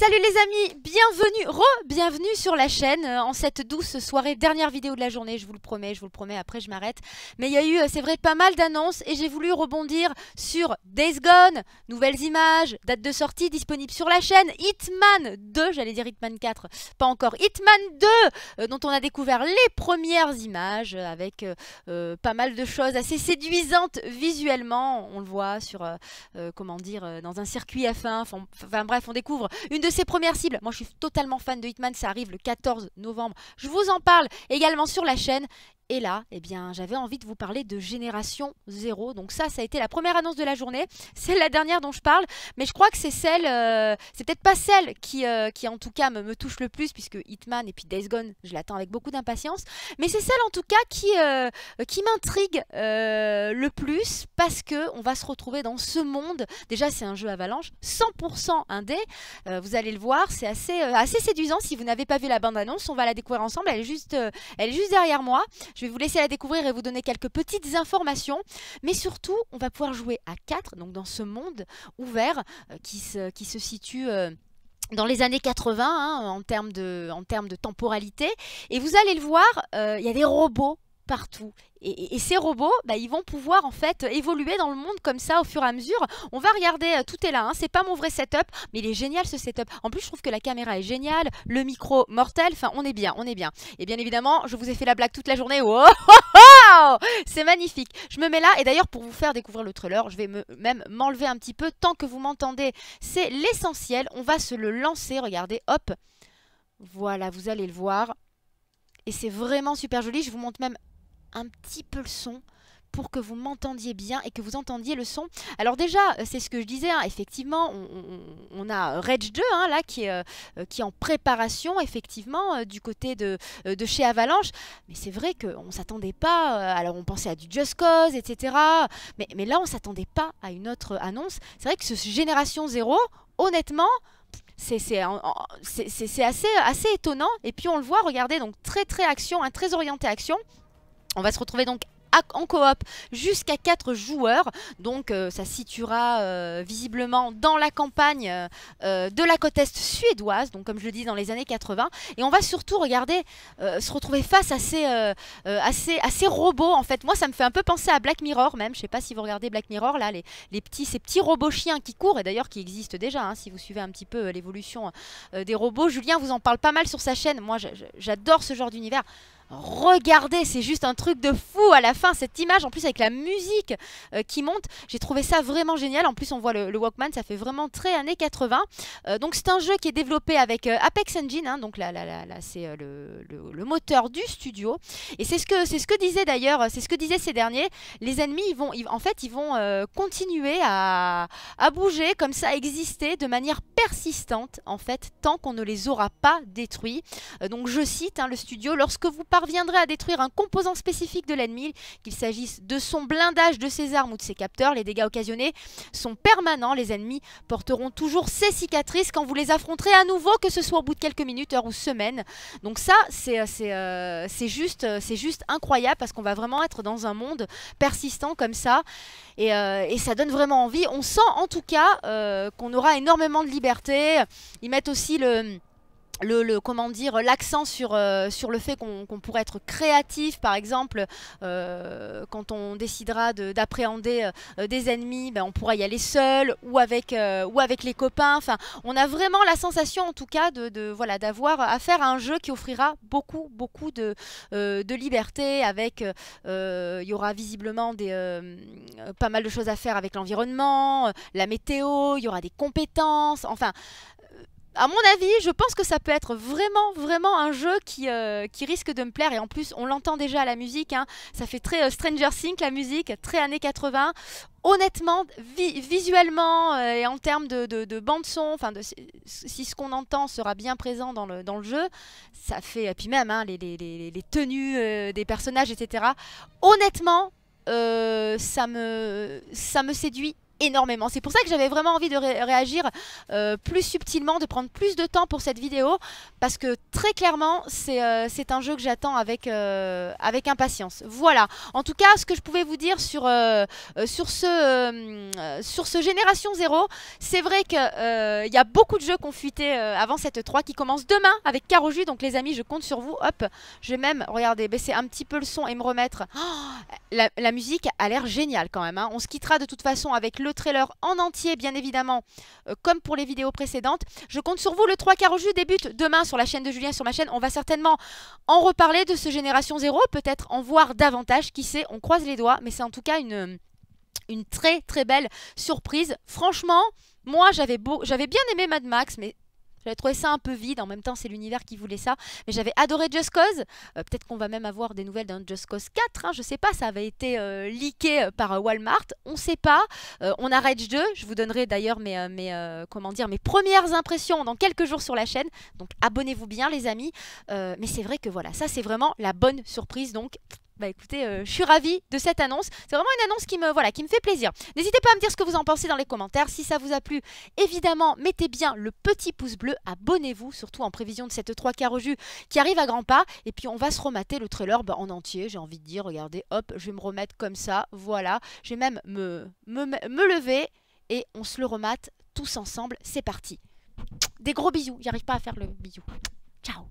Salut les amis, bienvenue, re-bienvenue sur la chaîne euh, en cette douce soirée, dernière vidéo de la journée, je vous le promets, je vous le promets, après je m'arrête. Mais il y a eu, euh, c'est vrai, pas mal d'annonces et j'ai voulu rebondir sur Days Gone, nouvelles images, date de sortie disponible sur la chaîne, Hitman 2, j'allais dire Hitman 4, pas encore, Hitman 2, euh, dont on a découvert les premières images avec pas mal de choses assez séduisantes visuellement, on le voit sur, comment dire, dans un circuit F1, enfin bref, on découvre une de ses premières cibles. Moi, je suis totalement fan de Hitman, ça arrive le 14 novembre. Je vous en parle également sur la chaîne. Et là, eh bien, j'avais envie de vous parler de Génération Zéro. Donc ça, ça a été la première annonce de la journée. C'est la dernière dont je parle. Mais je crois que c'est celle, euh, c'est peut-être pas celle qui, euh, qui en tout cas me, touche le plus, puisque Hitman et puis Days Gone, je l'attends avec beaucoup d'impatience. Mais c'est celle en tout cas qui, euh, qui m'intrigue le plus, parce que on va se retrouver dans ce monde. Déjà, c'est un jeu avalanche, 100% indé. vous allez le voir, c'est assez, assez séduisant. Si vous n'avez pas vu la bande-annonce, on va la découvrir ensemble. Elle est juste, elle est juste derrière moi. Je vais vous laisser la découvrir et vous donner quelques petites informations. Mais surtout, on va pouvoir jouer à quatre donc dans ce monde ouvert euh, qui, se, qui, se, situe... Euh, dans les années 80 hein, en, termes de, en termes de temporalité. Et vous allez le voir, euh, il y a des robots partout. Et, ces robots, bah, ils vont pouvoir en fait euh, évoluer dans le monde comme ça au fur et à mesure. On va regarder, euh, tout est là, hein, c'est pas mon vrai setup, mais il est génial ce setup. En plus, je trouve que la caméra est géniale, le micro mortel, enfin on est bien, on est bien. Et bien évidemment, je vous ai fait la blague toute la journée. Oh, oh, oh, oh c'est magnifique. Je me mets là, et d'ailleurs pour vous faire découvrir le trailer, je vais même m'enlever un petit peu tant que vous m'entendez. C'est l'essentiel, on va se le lancer, regardez, hop. Voilà, vous allez le voir. Et c'est vraiment super joli. Je vous montre même un petit peu le son pour que vous m'entendiez bien et que vous entendiez le son. Alors déjà, euh, c'est ce que je disais, hein, effectivement, on, a euh, Rage 2 hein, là qui est, euh, qui en préparation, effectivement, du côté de, de, chez Avalanche. Mais c'est vrai qu'on ne s'attendait pas, alors on pensait à du Just Cause, etc. Mais, mais là, on ne s'attendait pas à une autre annonce. C'est vrai que ce Génération 0, honnêtement, c'est assez, assez étonnant. Et puis on le voit, regardez, donc très très action, hein, très orienté action. On va se retrouver donc en coop jusqu'à 4 joueurs. Donc euh, ça se situera euh, visiblement dans la campagne euh, de la côte est suédoise, donc comme je le dis dans les années 80. Et on va surtout regarder, se retrouver face à ces, robots. En fait, moi ça me fait un peu penser à Black Mirror même. Je sais pas si vous regardez Black Mirror, là, les, petits, ces petits robots chiens qui courent, et d'ailleurs qui existent déjà, hein, si vous suivez un petit peu l'évolution des robots. Julien vous en parle pas mal sur sa chaîne. Moi j'adore ce genre d'univers. Regardez, c'est juste un truc de fou à la fin, cette image, en plus avec la musique euh, qui monte, j'ai trouvé ça vraiment génial. En plus, on voit le, Walkman, ça fait vraiment très années 80. Euh, donc c'est un jeu qui est développé avec euh, Apex Engine, hein, donc là, là, c'est le, moteur du studio. Et c'est ce que c'est ce que disait d'ailleurs, c'est ce que disaient ces derniers. Les ennemis, ils vont, en fait, ils vont continuer à, bouger comme ça, exister de manière persistante, en fait, tant qu'on ne les aura pas détruits. donc je cite hein, le studio, lorsque vous parlez parviendrait à détruire un composant spécifique de l'ennemi, qu'il s'agisse de son blindage, de ses armes ou de ses capteurs, les dégâts occasionnés sont permanents. Les ennemis porteront toujours ces cicatrices quand vous les affronterez à nouveau, que ce soit au bout de quelques minutes, heures ou semaines. Donc ça, c'est euh, euh, juste, euh, juste incroyable parce qu'on va vraiment être dans un monde persistant comme ça. Et, ça donne vraiment envie. On sent en tout cas qu'on aura énormément de liberté. Ils mettent aussi le le, comment dire l'accent sur, euh, sur le fait qu'on pourrait être créatif par exemple euh, quand on décidera d'appréhender euh, des ennemis ben, on pourra y aller seul ou avec ou avec les copains enfin on a vraiment la sensation en tout cas de, voilà d'avoir à faire un jeu qui offrira beaucoup beaucoup de, liberté avec il y aura visiblement des pas mal de choses à faire avec l'environnement la météo il y aura des compétences enfin à mon avis, je pense que ça peut être vraiment, vraiment un jeu qui, euh, qui risque de me plaire. Et en plus, on l'entend déjà à la musique. Hein. Ça fait très euh, Stranger Things, la musique, très années 80. Honnêtement, visuellement euh, et en termes de, de, bande-son, si ce qu'on entend sera bien présent dans le, dans le jeu, ça fait. Et puis même, hein, les, les, les, tenues des personnages, etc. Honnêtement, ça, me, ça me séduit énormément. C'est pour ça que j'avais vraiment envie de réagir euh, plus subtilement, de prendre plus de temps pour cette vidéo, parce que très clairement, c'est euh, un jeu que j'attends avec, euh, avec impatience. Voilà. En tout cas, ce que je pouvais vous dire sur, sur, ce, sur ce Génération Zéro, c'est vrai qu'il y a beaucoup de jeux qu'on fuitait avant cette 3 qui commence demain avec Caroju. Donc les amis, je compte sur vous. Hop, je vais même, regardez, baisser un petit peu le son et me remettre. Oh, la, musique a l'air géniale quand même. Hein. On se quittera de toute façon avec le le trailer en entier, bien évidemment, euh, comme pour les vidéos précédentes. Je compte sur vous. Le 3 quarts au jus débute demain sur la chaîne de Julien, sur ma chaîne. On va certainement en reparler de ce Génération Zéro, peut-être en voir davantage. Qui sait, on croise les doigts, mais c'est en tout cas une, une très très belle surprise. Franchement, moi, j'avais, beau, j'avais bien aimé Mad Max, mais j'avais trouvé ça un peu vide, en même temps c'est l'univers qui voulait ça. Mais j'avais adoré Just Cause. Euh, peut-être qu'on va même avoir des nouvelles d'un Just Cause 4, Je hein, je sais pas, ça avait été liqué euh, leaké euh, par Walmart, on ne sait pas. On on arrête 2, je vous donnerai d'ailleurs mes, comment dire, mes premières impressions dans quelques jours sur la chaîne. Donc abonnez-vous bien les amis. mais c'est vrai que voilà, ça c'est vraiment la bonne surprise. Donc bah écoutez, euh, je suis ravie de cette annonce. C'est vraiment une annonce qui me, voilà, qui me fait plaisir. N'hésitez pas à me dire ce que vous en pensez dans les commentaires. Si ça vous a plu, évidemment, mettez bien le petit pouce bleu, abonnez-vous, surtout en prévision de cette 3 quarts au qui arrive à grands pas. Et puis on va se remater le trailer bah, en entier, j'ai envie de dire, regardez, hop, je vais me remettre comme ça, voilà. Je vais même me, me, me lever et on se le remate tous ensemble. C'est parti. Des gros bisous, j'arrive pas à faire le bisou. Ciao